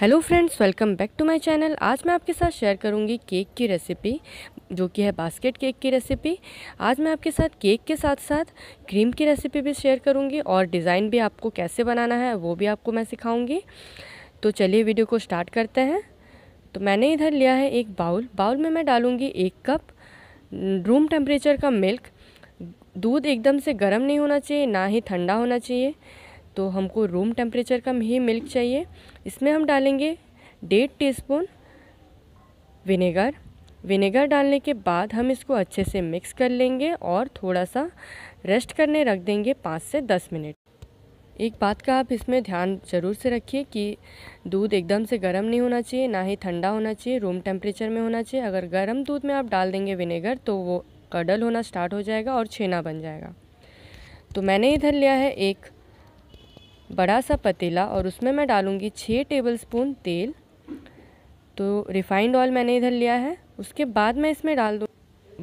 hello friends welcome back to my channel आज मैं आपके साथ शेयर करूंगी केक की रेसिपी जो कि है बास्केट केक की रेसिपी आज मैं आपके साथ केक के साथ साथ क्रीम की रेसिपी भी शेयर करूंगी और डिज़ाइन भी आपको कैसे बनाना है वो भी आपको मैं सिखाऊंगी तो चलिए वीडियो को स्टार्ट करते हैं तो मैंने इधर लिया है एक बाउल बाउल में मैं डालूँगी एक कप रूम टेम्परेचर का मिल्क दूध एकदम से गर्म नहीं होना चाहिए ना ही ठंडा होना चाहिए तो हमको रूम टेम्परेचर का ही मिल्क चाहिए इसमें हम डालेंगे डेढ़ टीस्पून विनेगर विनेगर डालने के बाद हम इसको अच्छे से मिक्स कर लेंगे और थोड़ा सा रेस्ट करने रख देंगे पाँच से दस मिनट एक बात का आप इसमें ध्यान ज़रूर से रखिए कि दूध एकदम से गर्म नहीं होना चाहिए ना ही ठंडा होना चाहिए रूम टेम्परेचर में होना चाहिए अगर गर्म दूध में आप डाल देंगे विनेगर तो वो कडल होना स्टार्ट हो जाएगा और छेना बन जाएगा तो मैंने इधर लिया है एक बड़ा सा पतीला और उसमें मैं डालूँगी छः स्पून तेल तो रिफाइंड ऑयल मैंने इधर लिया है उसके बाद मैं इसमें डाल दूँ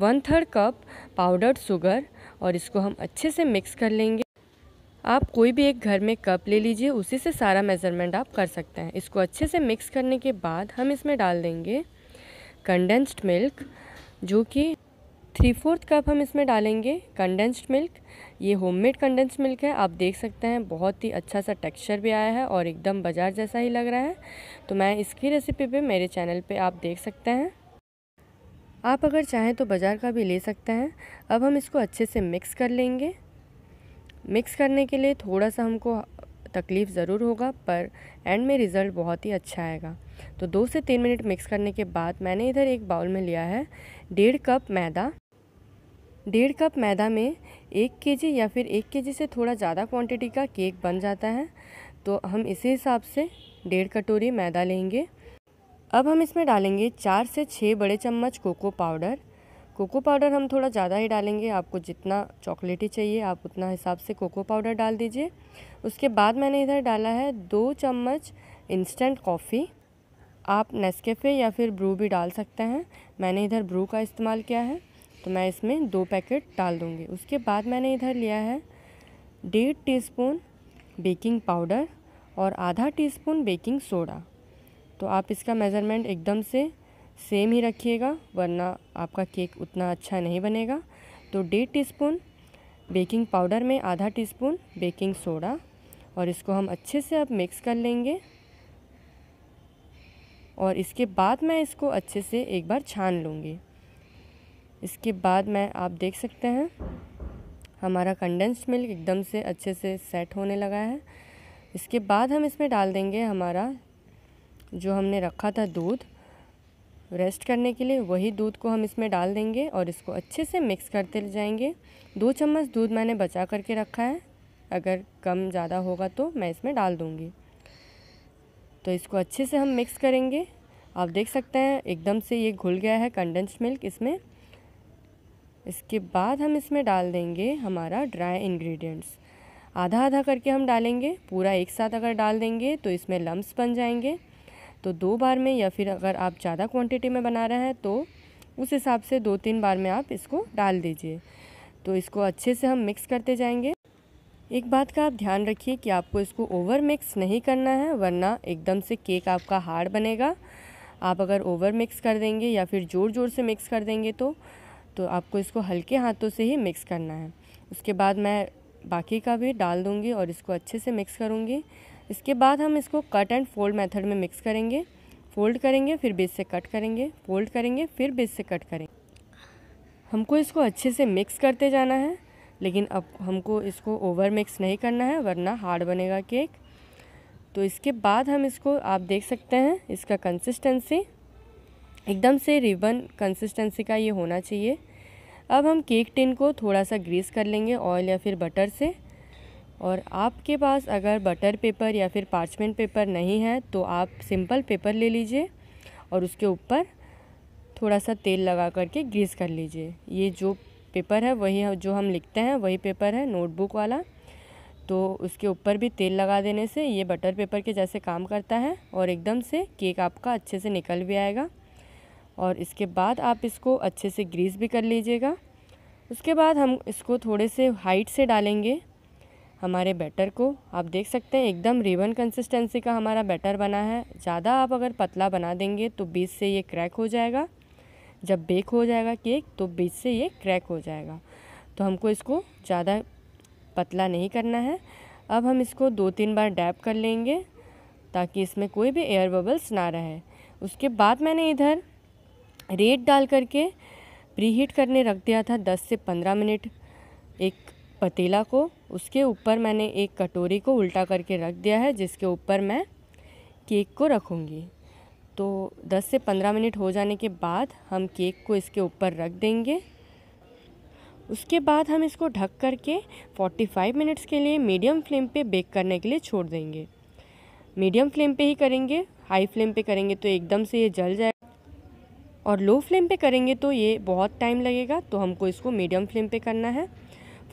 one third cup powdered sugar और इसको हम अच्छे से मिक्स कर लेंगे आप कोई भी एक घर में कप ले लीजिए उसी से सारा मेज़रमेंट आप कर सकते हैं इसको अच्छे से मिक्स करने के बाद हम इसमें डाल देंगे कंडेंस्ड मिल्क जो कि थ्री फोर्थ कप हम इसमें डालेंगे कंडेंस्ड मिल्क ये होममेड कंडेंस्ड मिल्क है आप देख सकते हैं बहुत ही अच्छा सा टेक्सचर भी आया है और एकदम बाज़ार जैसा ही लग रहा है तो मैं इसकी रेसिपी भी मेरे चैनल पे आप देख सकते हैं आप अगर चाहें तो बाज़ार का भी ले सकते हैं अब हम इसको अच्छे से मिक्स कर लेंगे मिक्स करने के लिए थोड़ा सा हमको तकलीफ़ ज़रूर होगा पर एंड में रिज़ल्ट बहुत ही अच्छा आएगा तो दो से तीन मिनट मिक्स करने के बाद मैंने इधर एक बाउल में लिया है डेढ़ कप मैदा डेढ़ कप मैदा में एक केजी या फिर एक केजी से थोड़ा ज़्यादा क्वांटिटी का केक बन जाता है तो हम इसी हिसाब से डेढ़ कटोरी मैदा लेंगे अब हम इसमें डालेंगे चार से छः बड़े चम्मच कोको पाउडर कोको पाउडर हम थोड़ा ज़्यादा ही डालेंगे आपको जितना चॉकलेटी चाहिए आप उतना हिसाब से कोको पाउडर डाल दीजिए उसके बाद मैंने इधर डाला है दो चम्मच इंस्टेंट कॉफ़ी आप नेस्केफ़े या फिर ब्रू भी डाल सकते हैं मैंने इधर ब्रू का इस्तेमाल किया है तो मैं इसमें दो पैकेट डाल दूँगी उसके बाद मैंने इधर लिया है डेढ़ टी बेकिंग पाउडर और आधा टी बेकिंग सोडा तो आप इसका मेज़रमेंट एकदम से सेम ही रखिएगा वरना आपका केक उतना अच्छा नहीं बनेगा तो डेढ़ टीस्पून बेकिंग पाउडर में आधा टीस्पून बेकिंग सोडा और इसको हम अच्छे से अब मिक्स कर लेंगे और इसके बाद मैं इसको अच्छे से एक बार छान लूँगी इसके बाद मैं आप देख सकते हैं हमारा कंडेंस्ड मिल्क एकदम से अच्छे से सेट होने लगा है इसके बाद हम इसमें डाल देंगे हमारा जो हमने रखा था दूध रेस्ट करने के लिए वही दूध को हम इसमें डाल देंगे और इसको अच्छे से मिक्स करते जाएंगे दो चम्मच दूध मैंने बचा करके रखा है अगर कम ज़्यादा होगा तो मैं इसमें डाल दूँगी तो इसको अच्छे से हम मिक्स करेंगे आप देख सकते हैं एकदम से ये घुल गया है कंडेंस्ड मिल्क इसमें इसके बाद हम इसमें डाल देंगे हमारा ड्राई इंग्रेडिएंट्स आधा आधा करके हम डालेंगे पूरा एक साथ अगर डाल देंगे तो इसमें लम्ब्स बन जाएंगे तो दो बार में या फिर अगर आप ज़्यादा क्वांटिटी में बना रहे हैं तो उस हिसाब से दो तीन बार में आप इसको डाल दीजिए तो इसको अच्छे से हम मिक्स करते जाएंगे एक बात का आप ध्यान रखिए कि आपको इसको ओवर मिक्स नहीं करना है वरना एकदम से केक आपका हार्ड बनेगा आप अगर ओवर मिक्स कर देंगे या फिर ज़ोर ज़ोर से मिक्स कर देंगे तो तो आपको इसको हल्के हाथों से ही मिक्स करना है उसके बाद मैं बाकी का भी डाल दूँगी और इसको अच्छे से मिक्स करूँगी इसके बाद हम इसको कट एंड फोल्ड मेथड में मिक्स करेंगे फोल्ड करेंगे फिर बेस से कट करेंगे फोल्ड करेंगे फिर बेस से कट करेंगे हमको इसको अच्छे से मिक्स करते जाना है लेकिन अब हमको इसको ओवर मिक्स नहीं करना है वरना हार्ड बनेगा केक तो इसके बाद हम इसको आप देख सकते हैं इसका कंसिस्टेंसी एकदम से रिबन कंसिस्टेंसी का ये होना चाहिए अब हम केक टिन को थोड़ा सा ग्रीस कर लेंगे ऑयल या फिर बटर से और आपके पास अगर बटर पेपर या फिर पार्चमेंट पेपर नहीं है तो आप सिंपल पेपर ले लीजिए और उसके ऊपर थोड़ा सा तेल लगा करके ग्रीस कर लीजिए ये जो पेपर है वही जो हम लिखते हैं वही पेपर है नोटबुक वाला तो उसके ऊपर भी तेल लगा देने से ये बटर पेपर के जैसे काम करता है और एकदम से केक आपका अच्छे से निकल भी आएगा और इसके बाद आप इसको अच्छे से ग्रीस भी कर लीजिएगा उसके बाद हम इसको थोड़े से हाइट से डालेंगे हमारे बैटर को आप देख सकते हैं एकदम रिबन कंसिस्टेंसी का हमारा बैटर बना है ज़्यादा आप अगर पतला बना देंगे तो बीच से ये क्रैक हो जाएगा जब बेक हो जाएगा केक तो बीच से ये क्रैक हो जाएगा तो हमको इसको ज़्यादा पतला नहीं करना है अब हम इसको दो तीन बार डैप कर लेंगे ताकि इसमें कोई भी एयर बबल्स ना रहे उसके बाद मैंने इधर रेत डाल करके प्रीहीट करने रख दिया था 10 से 15 मिनट एक पतीला को उसके ऊपर मैंने एक कटोरी को उल्टा करके रख दिया है जिसके ऊपर मैं केक को रखूँगी तो 10 से 15 मिनट हो जाने के बाद हम केक को इसके ऊपर रख देंगे उसके बाद हम इसको ढक करके 45 मिनट्स के लिए मीडियम फ्लेम पे बेक करने के लिए छोड़ देंगे मीडियम फ्लेम पे ही करेंगे हाई फ्लेम पे करेंगे तो एकदम से ये जल जाएगा और लो फ्लेम पे करेंगे तो ये बहुत टाइम लगेगा तो हमको इसको मीडियम फ्लेम पे करना है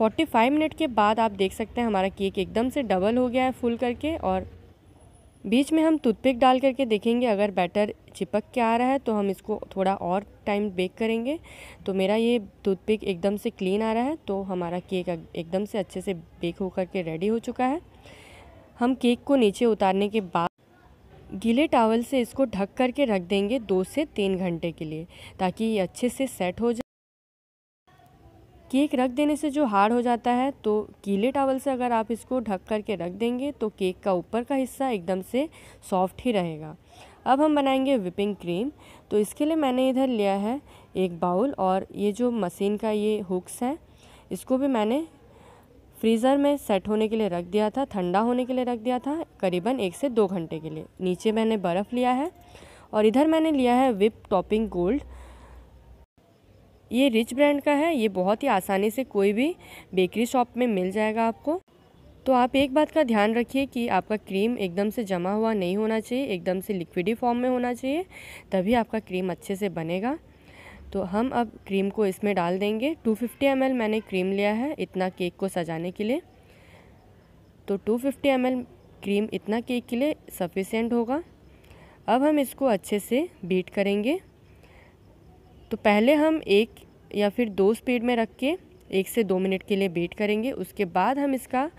45 मिनट के बाद आप देख सकते हैं हमारा केक एकदम से डबल हो गया है फुल करके और बीच में हम टूथपिक डाल करके देखेंगे अगर बैटर चिपक के आ रहा है तो हम इसको थोड़ा और टाइम बेक करेंगे तो मेरा ये टूथपिक एकदम से क्लीन आ रहा है तो हमारा केक एकदम से अच्छे से बेक होकर के रेडी हो चुका है हम केक को नीचे उतारने के बाद गीले टावल से इसको ढक करके रख देंगे दो से तीन घंटे के लिए ताकि ये अच्छे से सेट हो जाए केक रख देने से जो हार्ड हो जाता है तो गीले टावल से अगर आप इसको ढक करके रख देंगे तो केक का ऊपर का हिस्सा एकदम से सॉफ्ट ही रहेगा अब हम बनाएंगे विपिंग क्रीम तो इसके लिए मैंने इधर लिया है एक बाउल और ये जो मशीन का ये हुक्स है इसको भी मैंने फ्रीज़र में सेट होने के लिए रख दिया था ठंडा होने के लिए रख दिया था करीबन एक से दो घंटे के लिए नीचे मैंने बर्फ़ लिया है और इधर मैंने लिया है विप टॉपिंग गोल्ड ये रिच ब्रांड का है ये बहुत ही आसानी से कोई भी बेकरी शॉप में मिल जाएगा आपको तो आप एक बात का ध्यान रखिए कि आपका क्रीम एकदम से जमा हुआ नहीं होना चाहिए एकदम से लिक्विडी फॉर्म में होना चाहिए तभी आपका क्रीम अच्छे से बनेगा तो हम अब क्रीम को इसमें डाल देंगे 250 फिफ्टी मैंने क्रीम लिया है इतना केक को सजाने के लिए तो 250 फिफ्टी क्रीम इतना केक के लिए सफिशेंट होगा अब हम इसको अच्छे से बीट करेंगे तो पहले हम एक या फिर दो स्पीड में रख के एक से दो मिनट के लिए बीट करेंगे उसके बाद हम इसका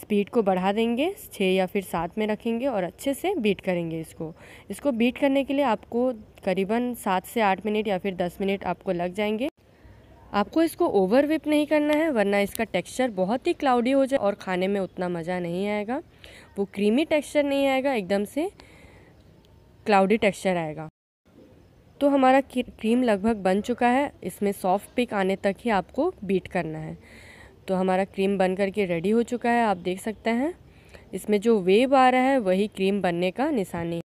स्पीड को बढ़ा देंगे छः या फिर सात में रखेंगे और अच्छे से बीट करेंगे इसको इसको बीट करने के लिए आपको करीबन सात से आठ मिनट या फिर दस मिनट आपको लग जाएंगे आपको इसको ओवर विप नहीं करना है वरना इसका टेक्सचर बहुत ही क्लाउडी हो जाए और खाने में उतना मज़ा नहीं आएगा वो क्रीमी टेक्सचर नहीं आएगा एकदम से क्लाउडी टेक्सचर आएगा तो हमारा क्रीम लगभग बन चुका है इसमें सॉफ्ट पिक आने तक ही आपको बीट करना है तो हमारा क्रीम बन करके रेडी हो चुका है आप देख सकते हैं इसमें जो वेव आ रहा है वही क्रीम बनने का निशानी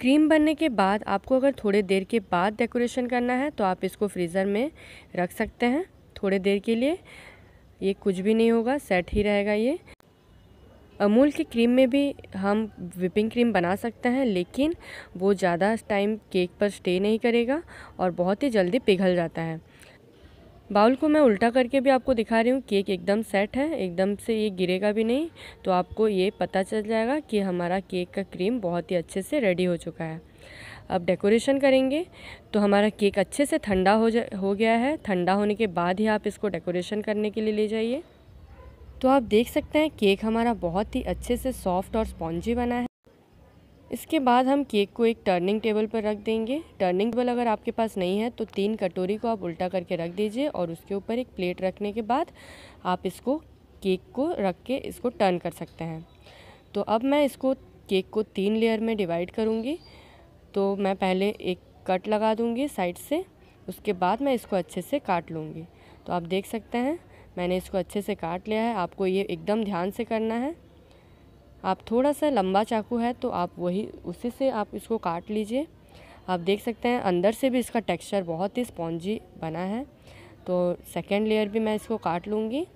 क्रीम बनने के बाद आपको अगर थोड़ी देर के बाद डेकोरेशन करना है तो आप इसको फ्रीज़र में रख सकते हैं थोड़ी देर के लिए ये कुछ भी नहीं होगा सेट ही रहेगा ये अमूल की क्रीम में भी हम विपिंग क्रीम बना सकते हैं लेकिन वो ज़्यादा टाइम केक पर स्टे नहीं करेगा और बहुत ही जल्दी पिघल जाता है बाउल को मैं उल्टा करके भी आपको दिखा रही हूँ केक एकदम सेट है एकदम से ये गिरेगा भी नहीं तो आपको ये पता चल जाएगा कि हमारा केक का क्रीम बहुत ही अच्छे से रेडी हो चुका है अब डेकोरेशन करेंगे तो हमारा केक अच्छे से ठंडा हो जा हो गया है ठंडा होने के बाद ही आप इसको डेकोरेशन करने के लिए ले जाइए तो आप देख सकते हैं केक हमारा बहुत ही अच्छे से सॉफ्ट और स्पॉन्जी बना है इसके बाद हम केक को एक टर्निंग टेबल पर रख देंगे टर्निंग टेबल अगर आपके पास नहीं है तो तीन कटोरी को आप उल्टा करके रख दीजिए और उसके ऊपर एक प्लेट रखने के बाद आप इसको केक को रख के इसको टर्न कर सकते हैं तो अब मैं इसको केक को तीन लेयर में डिवाइड करूँगी तो मैं पहले एक कट लगा दूँगी साइड से उसके बाद मैं इसको अच्छे से काट लूँगी तो आप देख सकते हैं मैंने इसको अच्छे से काट लिया है आपको ये एकदम ध्यान से करना है आप थोड़ा सा लंबा चाकू है तो आप वही उसी से आप इसको काट लीजिए आप देख सकते हैं अंदर से भी इसका टेक्सचर बहुत ही स्पॉन्जी बना है तो सेकेंड लेयर भी मैं इसको काट लूँगी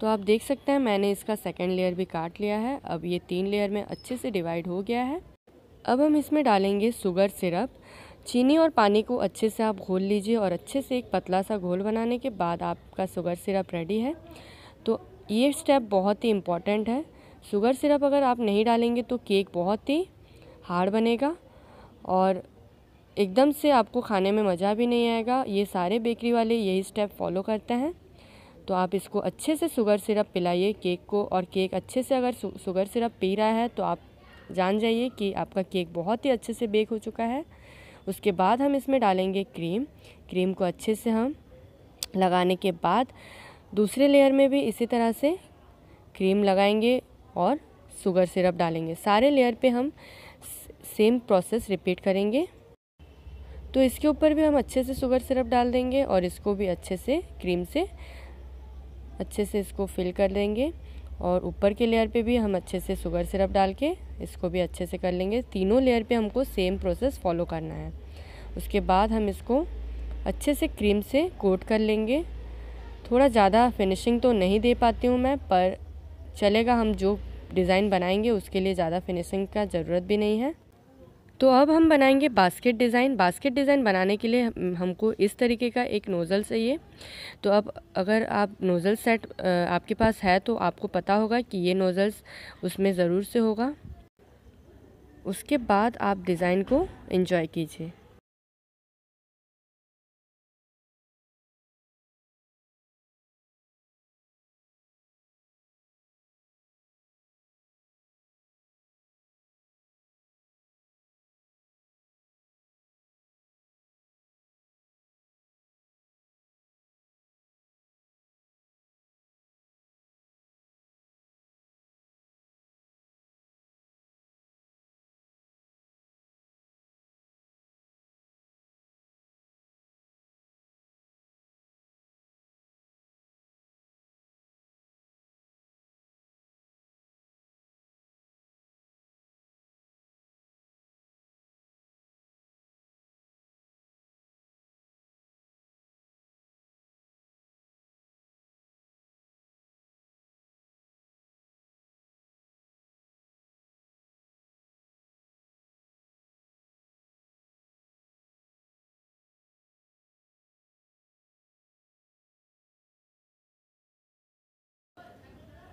तो आप देख सकते हैं मैंने इसका सेकेंड लेयर भी काट लिया है अब ये तीन लेयर में अच्छे से डिवाइड हो गया है अब हम इसमें डालेंगे शुगर सिरप चीनी और पानी को अच्छे से आप घोल लीजिए और अच्छे से एक पतला सा घोल बनाने के बाद आपका शुगर सिरप रेडी है तो ये स्टेप बहुत ही इम्पॉर्टेंट है शुगर सिरप अगर आप नहीं डालेंगे तो केक बहुत ही हार्ड बनेगा और एकदम से आपको खाने में मज़ा भी नहीं आएगा ये सारे बेकरी वाले यही स्टेप फॉलो करते हैं तो आप इसको अच्छे से शुगर सिरप पिलाइए केक को और केक अच्छे से अगर शुगर सिरप पी रहा है तो आप जान जाइए कि आपका केक बहुत ही अच्छे से बेक हो चुका है उसके बाद हम इसमें डालेंगे क्रीम क्रीम को अच्छे से हम लगाने के बाद दूसरे लेयर में भी इसी तरह से क्रीम लगाएंगे और शुगर सिरप डालेंगे सारे लेयर पे हम सेम प्रोसेस रिपीट करेंगे तो इसके ऊपर भी हम अच्छे से शुगर सिरप डाल देंगे और इसको भी अच्छे से क्रीम से अच्छे से इसको फिल कर देंगे और ऊपर के लेयर पे भी हम अच्छे से शुगर सिरप डाल के इसको भी अच्छे से कर लेंगे तीनों लेयर पे हमको सेम प्रोसेस फॉलो करना है उसके बाद हम इसको अच्छे से क्रीम से कोट कर लेंगे थोड़ा ज़्यादा फिनिशिंग तो नहीं दे पाती हूँ मैं पर चलेगा हम जो डिज़ाइन बनाएंगे उसके लिए ज़्यादा फिनिशिंग का ज़रूरत भी नहीं है तो अब हम बनाएंगे बास्केट डिज़ाइन बास्केट डिज़ाइन बनाने के लिए हमको इस तरीके का एक नोज़ल चाहिए तो अब अगर आप नोज़ल सेट आपके पास है तो आपको पता होगा कि ये नोज़ल्स उसमें ज़रूर से होगा उसके बाद आप डिज़ाइन को इन्जॉय कीजिए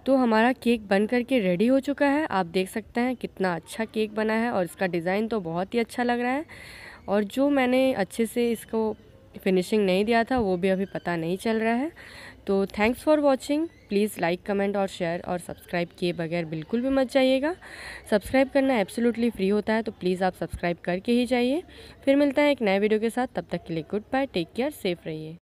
तो हमारा केक बन करके रेडी हो चुका है आप देख सकते हैं कितना अच्छा केक बना है और इसका डिज़ाइन तो बहुत ही अच्छा लग रहा है और जो मैंने अच्छे से इसको फिनिशिंग नहीं दिया था वो भी अभी पता नहीं चल रहा है तो thanks for watching please like comment और शेयर और सब्सक्राइब किए बगैर बिल्कुल भी मत जाइएगा सब्सक्राइब करना एब्सोल्युटली फ्री होता है तो प्लीज़ आप सब्सक्राइब करके ही जाइए फिर मिलता है एक नए वीडियो के साथ तब तक के लिए good bye take care safe रहिए